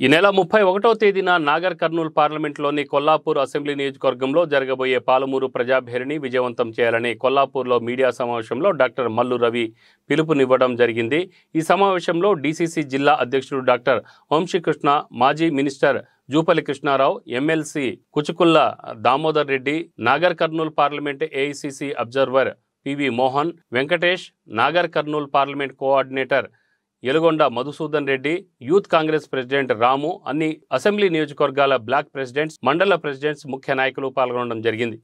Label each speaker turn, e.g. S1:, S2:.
S1: ఈ నెల ముప్పై ఒకటో తేదీన నాగర్ కర్నూలు పార్లమెంట్లోని కొల్లాపూర్ అసెంబ్లీ నియోజకవర్గంలో జరగబోయే పాలమూరు ప్రజాభేరిని విజయవంతం చేయాలని కొల్లాపూర్లో మీడియా సమావేశంలో డాక్టర్ మల్లు రవి పిలుపునివ్వడం జరిగింది ఈ సమావేశంలో డీసీసీ జిల్లా అధ్యక్షుడు డాక్టర్ వంశీకృష్ణ మాజీ minister Jupally Krishnarao MLC Kuchukulla Damodar Reddy Nagar Kurnool parliament AICC observer P V Mohan Venkatesh Nagar Kurnool parliament coordinator Elugonda Madhusudan Reddy youth Congress president Ramu అన్ని అసెంబ్లీ నియోజకవర్గాల బ్లాక్ ప్రెసిడెంట్స్ మండల ప్రెసిడెంట్స్ ముఖ్య నాయకులు పాల్గొనడం జరిగింది